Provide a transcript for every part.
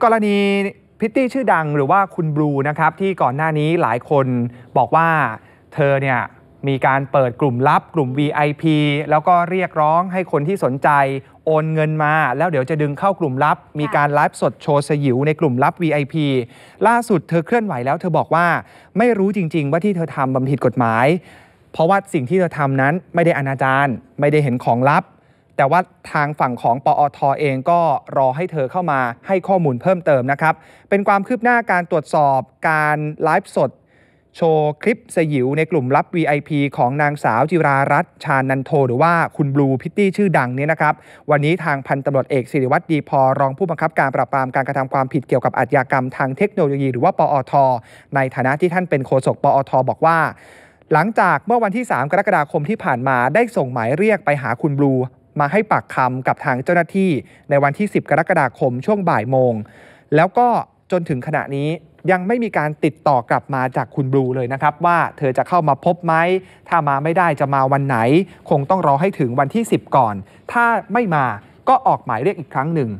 กรณีพิตตี้ชื่อดังหรือว่าคุณบลูนะครับ ที่ก่อนหน้านี้หลายคนบอกว่า เธอเนี่ยมีการเปิดกลุ่ม ลับกลุ่ม VIP แล้วก็เรียกร้องให้คนที่สนใจโอนเงินมาแล้วเดี๋ยวจะดึงเข้ากลุ่ม ลับ มีการไลฟ์สดโชว์สยิวในกลุ่มลับ VIP ล่าสุดเธอเคลื่อนไหวแล้วเธอบอกว่าไม่รู้จริงๆ ว่าที่เธอทำบันผิดกฎหมาย เพราะว่าสิ่งที่เธอทำนั้นไม่ได้อนาจารไม่ได้เห็นของลับแต่ว่าทางฝั่งของปอทอเองก็รอให้เธอเข้ามาให้ข้อมูลเพิ่มเติมนะครับ เป็นความคืบหน้าการตรวจสอบการไลฟ์สด โชว์คลิปสยิว ในกลุ่มลับ VIP ของนางสาวจิรารัตชานันโท หรือว่าคุณบลูพิตตี้ชื่อดังเนี่ยนะครับ วันนี้ทางพันตำรวจเอกสิริวัตรดีพอรองผู้บังคับการปราบปรามการกระทำความผิดเกี่ยวกับอาชญากรรม ทางเทคโนโลยีหรือว่าปอท ในฐานะที่ท่านเป็นโฆษกปอทบอกว่า หลังจากเมื่อวันที่ 3 กรกฎาคมที่ผ่านมาได้ส่งหมายเรียกไปหาคุณบลูมาให้ปากคำกับทางเจ้าหน้าที่ในวันที่ 10 กรกฎาคมช่วงบ่ายโมง แล้วก็จนถึงขณะนี้ยังไม่มีการติดต่อกลับมาจากคุณบลูเลยนะครับ ว่าเธอจะเข้ามาพบไหม ถ้ามาไม่ได้จะมาวันไหน คงต้องรอให้ถึงวันที่ 10 ก่อน ถ้าไม่มาก็ออกหมายเรียกอีกครั้งหนึ่ง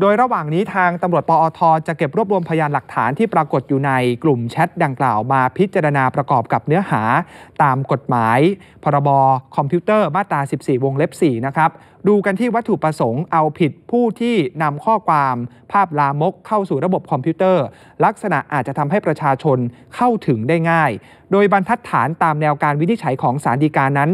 โดยระหว่างนี้ทางตำรวจปอท จะเก็บรวบรวมพยานหลักฐานที่ปรากฏอยู่ในกลุ่มแชทดังกล่าว มาพิจารณาประกอบกับเนื้อหา ตามกฎหมายพรบอคอมพิวเตอร์ มาตรา 14 วงเล็บ 4 นะครับดูกันที่วัตถุประสงค์เอาผิดผู้ที่นำข้อความภาพลามกเข้าสู่ระบบคอมพิวเตอร์ ลักษณะอาจจะทำให้ประชาชนเข้าถึงได้ง่าย โดยบรรทัดฐานตามแนวการวินิจฉัยของสารดีการนั้น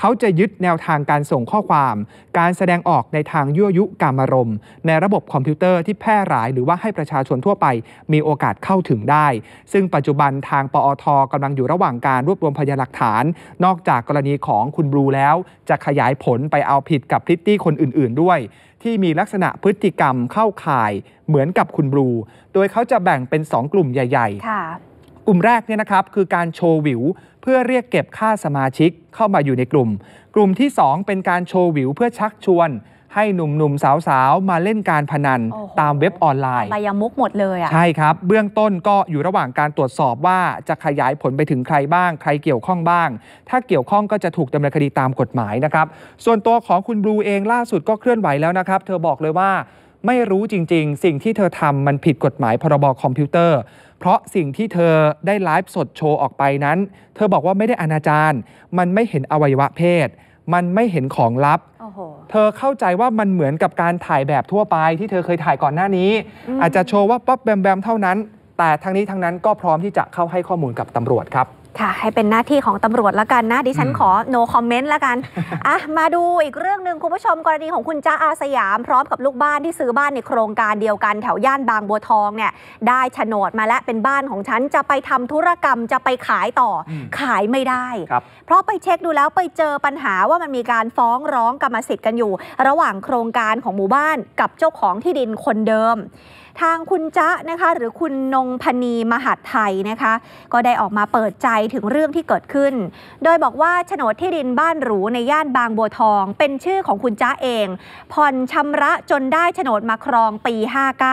เขาจะยึดแนวทางการส่งข้อความ การแสดงออกในทางยั่วยุกามารมณ์ในระบบคอมพิวเตอร์ที่แพร่หลายหรือว่าให้ประชาชนทั่วไปมีโอกาสเข้าถึงได้ ซึ่งปัจจุบันทางปอทกำลังอยู่ระหว่างการรวบรวมพยานหลักฐาน นอกจากกรณีของคุณบลูแล้ว จะขยายผลไปเอาผิดกับพริตตี้คนอื่นๆด้วย ที่มีลักษณะพฤติกรรมเข้าข่าย เหมือนกับคุณบลู โดยเขาจะแบ่งเป็น 2 กลุ่มใหญ่ ๆกลุ่มแรกเนี่ยนะครับคือการโชว์วิวเพื่อเรียกเก็บค่าสมาชิกเข้ามาอยู่ในกลุ่ม กลุ่มที่ 2 เป็นการโชว์วิวเพื่อชักชวน ให้หนุ่มๆสาวๆ มาเล่นการพนันตามเว็บออนไลน์ไปยมุกหมดเลยอ่ะใช่ครับ เบื้องต้นก็อยู่ระหว่างการตรวจสอบว่าจะขยายผลไปถึงใครบ้าง ใครเกี่ยวข้องบ้าง ถ้าเกี่ยวข้องก็จะถูกดำเนินคดีตามกฎหมายนะครับส่วนตัวของคุณบลูเองล่าสุดก็เคลื่อนไหวแล้วนะครับเธอบอกเลยว่าไม่รู้จริง ๆ สิ่งที่เธอทำมันผิดกฎหมาย พรบคอมพิวเตอร์เพราะสิ่งที่เธอได้ไลฟ์สดโชว์ออกไปนั้น เธอบอกว่าไม่ได้อนาจารมันไม่เห็นอวัยวะเพศ มันไม่เห็นของลับ เธอเข้าใจว่ามันเหมือนกับการถ่ายแบบทั่วไป ที่เธอเคยถ่ายก่อนหน้านี้ อาจจะโชว์ว่าป๊อปแบมแบมเท่านั้น แต่ทั้งนี้ทั้งนั้นก็พร้อมที่จะเข้าให้ข้อมูลกับตำรวจครับค่ะให้เป็นหน้าที่ของตำรวจละกันนะดิฉันขอ no comment ละกันอ่ะมาดูอีกเรื่องหนึ่งคุณผู้ชมกรณีของคุณจ้าอาสยามพร้อมกับลูกบ้านที่ซื้อบ้านในโครงการเดียวกัน แถวย่านบางบัวทองเนี่ยได้โฉนดมาและเป็นบ้านของฉันจะไปทำธุรกรรมจะไปขายต่อขายไม่ได้ เพราะไปเช็คดูแล้วไปเจอปัญหาว่ามันมีการฟ้องร้องกรรมสิทธิ์กันอยู่ ระหว่างโครงการของหมู่บ้านกับเจ้าของที่ดินคนเดิมทางคุณจ๊ะนะคะหรือคุณนงพนีมหาดไทยนะคะ ก็ได้ออกมาเปิดใจถึงเรื่องที่เกิดขึ้น โดยบอกว่าโฉนดที่ดินบ้านหรูในย่านบางบัวทองเป็นชื่อของคุณจ๊ะเองผ่อนชำระจนได้โฉนดมาครองปี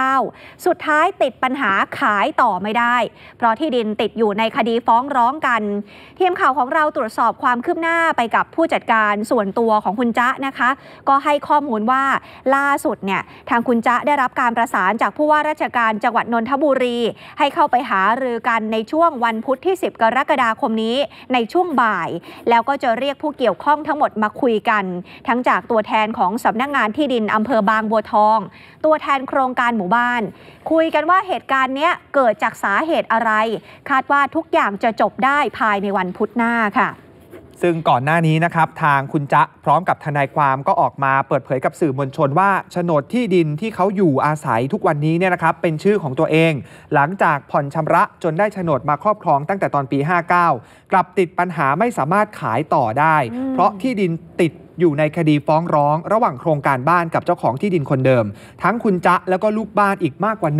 59 สุดท้ายติดปัญหาขายต่อไม่ได้ เพราะที่ดินติดอยู่ในคดีฟ้องร้องกันทีมข่าวของเราตรวจสอบความคืบหน้าไปกับผู้จัดการส่วนตัวของคุณจ๊ะนะคะ ก็ให้ข้อมูลว่าล่าสุดเนี่ยทางคุณจ๊ะได้รับการประสานจากผู้ว่าราชการจังหวัดนนทบุรีให้เข้าไปหารือกันในช่วงวันพุธที่ 10 กรกฎาคมนี้ในช่วงบ่าย แล้วก็จะเรียกผู้เกี่ยวข้องทั้งหมดมาคุยกัน ทั้งจากตัวแทนของสำนักงงานที่ดินอำเภอบางบัวทอง ตัวแทนโครงการหมู่บ้าน คุยกันว่าเหตุการณ์เนี้ย เกิดจากสาเหตุอะไร คาดว่าทุกอย่างจะจบได้ภายในวันพุธหน้าค่ะซึ่งก่อนหน้านี้นะครับทางคุณจะพร้อมกับทนายความก็ออกมาเปิดเผยกับสื่อมวลชนว่าโฉนดที่ดินที่เขาอยู่อาศัยทุกวันนี้เนี่ยนะครับ เป็นชื่อของตัวเอง หลังจากผ่อนชำระจนได้โฉนดมาครอบครองตั้งแต่ตอนปี 59 กลับติดปัญหาไม่สามารถขายต่อได้ เพราะที่ดินติดอยู่ในคดีฟ้องร้อง ระหว่างโครงการบ้านกับเจ้าของที่ดินคนเดิม ทั้งคุณจะแล้วก็ลูกบ้านอีกมากกว่า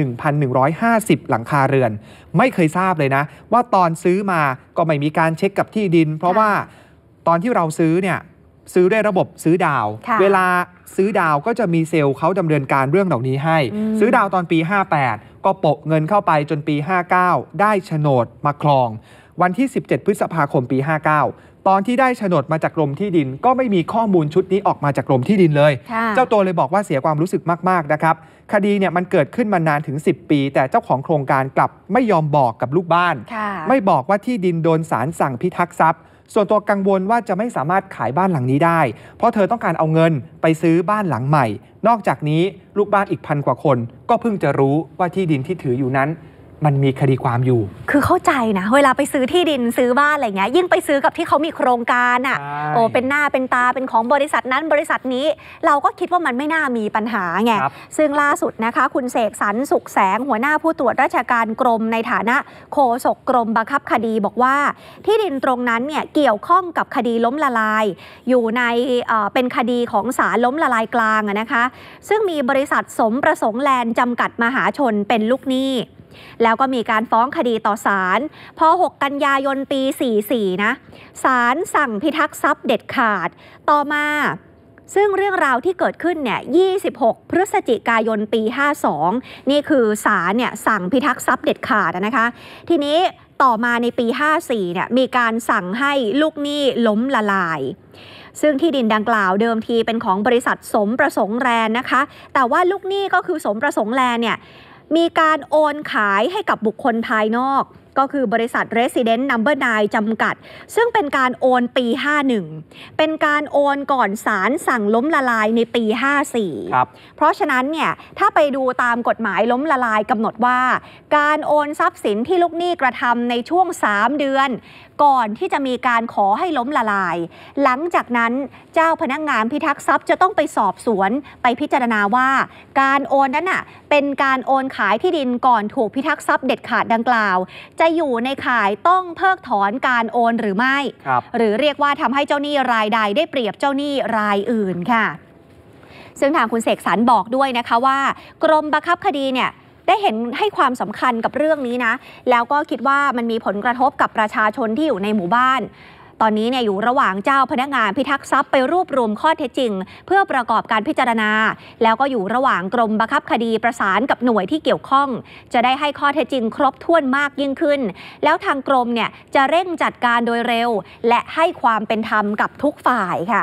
1,150 หลังคาเรือน ไม่เคยทราบเลยนะ ว่าตอนซื้อมาก็ไม่มีการเช็คกับที่ดิน เพราะว่าตอนที่เราซื้อเนี่ยซื้อด้วยระบบซื้อดาว เวลาซื้อดาวก็จะมีเซลล์เขาดำเนินการเรื่องเหล่านี้ให้ ซื้อดาวตอนปี 58 ก็โปะเงินเข้าไปจนปี 59 ได้โฉนดมาคลอง วันที่ 17 พฤษภาคมปี 59ตอนที่ได้โฉนดมาจากกรมที่ดินก็ไม่มีข้อมูลชุดนี้ออกมาจากกรมที่ดินเลย เจ้าตัวเลยบอกว่าเสียความรู้สึกมาก ๆ นะครับ คดีเนี่ยมันเกิดขึ้นมานานถึง 10 ปี แต่เจ้าของโครงการกลับไม่ยอมบอกกับลูกบ้าน ไม่บอกว่าที่ดินโดนศาลสั่งพิทักษ์ทรัพย์ ส่วนตัวกังวลว่าจะไม่สามารถขายบ้านหลังนี้ได้ เพราะเธอต้องการเอาเงินไปซื้อบ้านหลังใหม่ นอกจากนี้ลูกบ้านอีกพันกว่าคนก็เพิ่งจะรู้ว่าที่ดินที่ถืออยู่นั้นมันมีคดีความอยู่ คือเข้าใจนะเวลาไปซื้อที่ดินซื้อบ้านอะไรเงี้ยยิ่งไปซื้อกับที่เขามีโครงการอะ่ะโอ้เป็นหน้าเป็นตาเป็นของบริษัทนั้นบริษัทนี้ เราก็คิดว่ามันไม่น่ามีปัญหาไงซึ่งล่าสุดนะคะคุณเสกสรรสุขแสงหัวหน้าผู้ตรวจราชการกรม ในฐานะโฆษกกรมบังคับคดีบอกว่าที่ดินตรงนั้นเนี่ยเกี่ยวข้องกับคดีล้มละลาย อยู่ในเป็นคดีของศาลล้มละลายกลางนะคะ ซึ่งมีบริษัทสมประสงค์แลนด์จำกัดมหาชนเป็นลูกหนี้แล้วก็มีการฟ้องคดีต่อศาลพอ6กันยายนปี 44 นะ ศาลสั่งพิทักษ์ทรัพย์เด็ดขาด ต่อมา ซึ่งเรื่องราวที่เกิดขึ้นเนี่ย26 พฤศจิกายนปี 52 นี่คือศาลเนี่ยสั่งพิทักษ์ทรัพย์เด็ดขาดนะคะ ทีนี้ต่อมาในปี 54เนี่ย มีการสั่งให้ลูกหนี้ล้มละลาย ซึ่งที่ดินดังกล่าวเดิมทีเป็นของบริษัทสมประสงค์แลนนะคะ แต่ว่าลูกหนี้ก็คือสมประสงค์แลนเนี่ยมีการโอนขายให้กับบุคคลภายนอกก็คือบริษัท Resident Number 9จำกัด ซึ่งเป็นการโอนปี 51 เป็นการโอนก่อนศาลสั่งล้มละลายในปี 54ครับเพราะฉะนั้นเนี่ยถ้าไปดูตามกฎหมายล้มละลายกำหนดว่า การโอนทรัพย์สินที่ลูกหนี้กระทำในช่วง 3 เดือน ก่อนที่จะมีการขอให้ล้มละลาย หลังจากนั้นเจ้าพนักงงานพิทักษ์ทรัพย์จะต้องไปสอบสวนไปพิจารณาว่า การโอนนั้นน่ะเป็นการโอนขายที่ดินก่อนถูกพิทักษ์ทรัพย์เด็ดขาดดังกล่าวจะอยู่ในข่ายต้องเพิกถอนการโอนหรือไม่ หรือเรียกว่าทำให้เจ้าหนี้รายใดได้เปรียบเจ้าหนี้รายอื่นค่ะ ซึ่งทางคุณเสกสรรบอกด้วยนะคะว่า กรมบังคับคดีเนี่ยได้เห็นให้ความสำคัญกับเรื่องนี้นะ แล้วก็คิดว่ามันมีผลกระทบกับประชาชนที่อยู่ในหมู่บ้านตอนนี้เนี่ยอยู่ระหว่างเจ้าพนักงานพิทักษ์ทรัพย์ไปรวบรวมข้อเท็จจริง เพื่อประกอบการพิจารณา แล้วก็อยู่ระหว่างกรมบังคับคดีประสานกับหน่วยที่เกี่ยวข้อง จะได้ให้ข้อเท็จจริงครบถ้วนมากยิ่งขึ้น แล้วทางกรมเนี่ยจะเร่งจัดการโดยเร็ว และให้ความเป็นธรรมกับทุกฝ่ายค่ะ